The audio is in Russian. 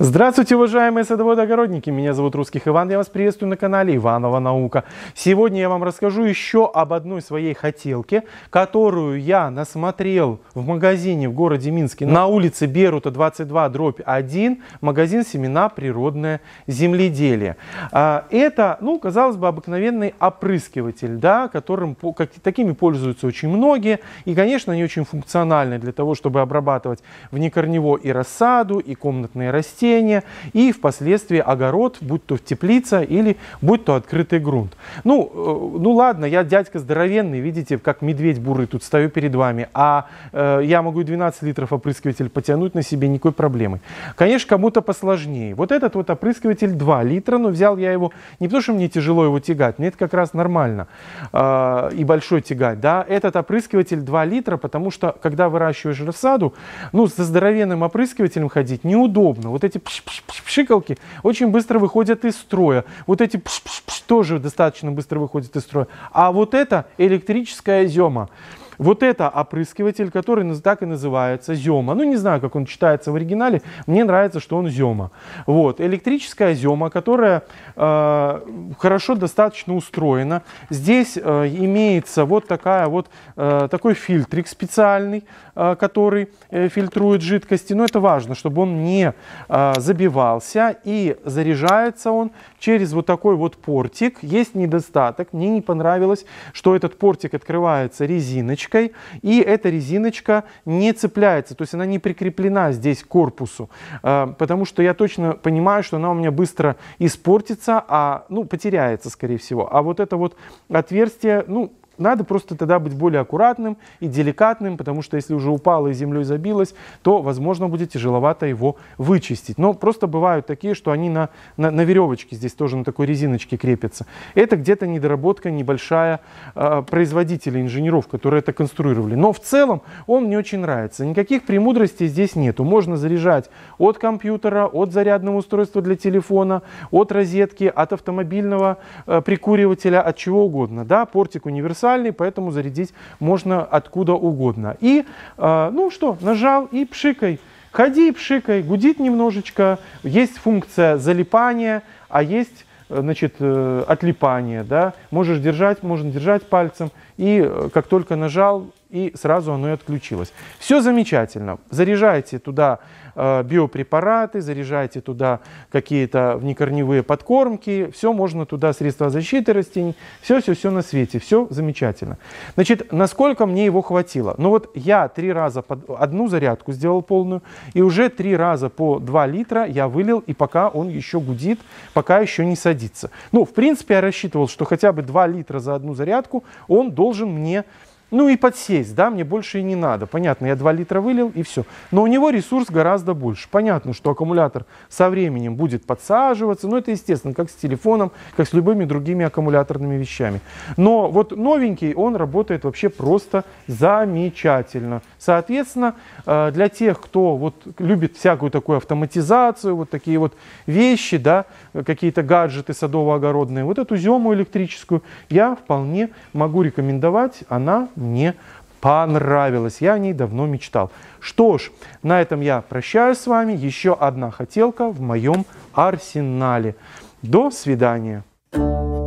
Здравствуйте, уважаемые садоводы-огородники! Меня зовут Русских Иван, я вас приветствую на канале Иванова Наука. Сегодня я вам расскажу еще об одной своей хотелке, которую я насмотрел в магазине в городе Минске на улице Берута 22 дробь 1, магазин «Семена. Природное земледелие». А, это, ну, казалось бы, обыкновенный опрыскиватель, да, которым как, такими пользуются очень многие, и, конечно, они очень функциональны для того, чтобы обрабатывать внекорнево и рассаду, и комнатные растения, сеяния и впоследствии огород, будь то в теплица или будь то открытый грунт. Ну, э, ну ладно, я дядька здоровенный, видите, как медведь бурый тут стою перед вами, а э, я могу 12 литров опрыскиватель потянуть на себе, никакой проблемы. Конечно, кому-то посложнее. Вот этот вот опрыскиватель 2 литра, но ну, взял я его не потому, что мне тяжело его тягать, мне это как раз нормально э, и большой тягать, да. Этот опрыскиватель 2 литра, потому что, когда выращиваешь рассаду, ну, со здоровенным опрыскивателем ходить неудобно. Вот эти эти пшикалки очень быстро выходят из строя. Вот эти пш -пш -пш тоже достаточно быстро выходят из строя. А вот это электрическая зема. Вот это опрыскиватель, который так и называется, зема. Ну, не знаю, как он читается в оригинале, мне нравится, что он зема. Вот, электрическая зема, которая э, хорошо достаточно устроена. Здесь э, имеется вот такая вот, э, такой фильтрик специальный, э, который э, фильтрует жидкости. Но это важно, чтобы он не э, забивался. И заряжается он через вот такой вот портик. Есть недостаток, мне не понравилось, что этот портик открывается резиночкой резиночкой, и эта резиночка не цепляется, то есть она не прикреплена здесь к корпусу, а, потому что я точно понимаю, что она у меня быстро испортится, а, ну, потеряется, скорее всего. А вот это вот отверстие, ну, надо просто тогда быть более аккуратным и деликатным, потому что если уже упало и землей забилось, то, возможно, будет тяжеловато его вычистить. Но просто бывают такие, что они на, на, на веревочке здесь тоже на такой резиночке крепятся. Это где-то недоработка небольшая э, а, производителя инженеров, которые это конструировали. Но в целом он мне очень нравится. Никаких премудростей здесь нету. Можно заряжать от компьютера, от зарядного устройства для телефона, от розетки, от автомобильного э, прикуривателя, от чего угодно. Да, портик универсал универсальный, поэтому зарядить можно откуда угодно. И, а, ну что, нажал и пшикай. Ходи, и пшикай, гудит немножечко. Есть функция залипания, а есть э, значит, э, отлипание. Да? Можешь держать, можно держать пальцем. И э, как только нажал, и сразу оно и отключилось. Все замечательно. Заряжайте туда э, биопрепараты, заряжайте туда какие-то внекорневые подкормки, все можно туда, средства защиты растений, все-все-все на свете, все замечательно. Значит, насколько мне его хватило? Ну вот я три раза под одну зарядку сделал полную, и уже три раза по 2 литра я вылил, и пока он еще гудит, пока еще не садится. Ну, в принципе, я рассчитывал, что хотя бы 2 литра за одну зарядку он должен мне ну и подсесть, да, мне больше и не надо. Понятно, я 2 литра вылил и все. Но у него ресурс гораздо больше. Понятно, что аккумулятор со временем будет подсаживаться. Но это естественно, как с телефоном, как с любыми другими аккумуляторными вещами. Но вот новенький, он работает вообще просто замечательно. Соответственно, э, для тех, кто вот любит всякую такую автоматизацию, вот такие вот вещи, да, какие-то гаджеты садово-огородные, вот эту зему электрическую я вполне могу рекомендовать. Она мне понравилась. Я о ней давно мечтал. Что ж, на этом я прощаюсь с вами. Еще одна хотелка в моем арсенале. До свидания. thank you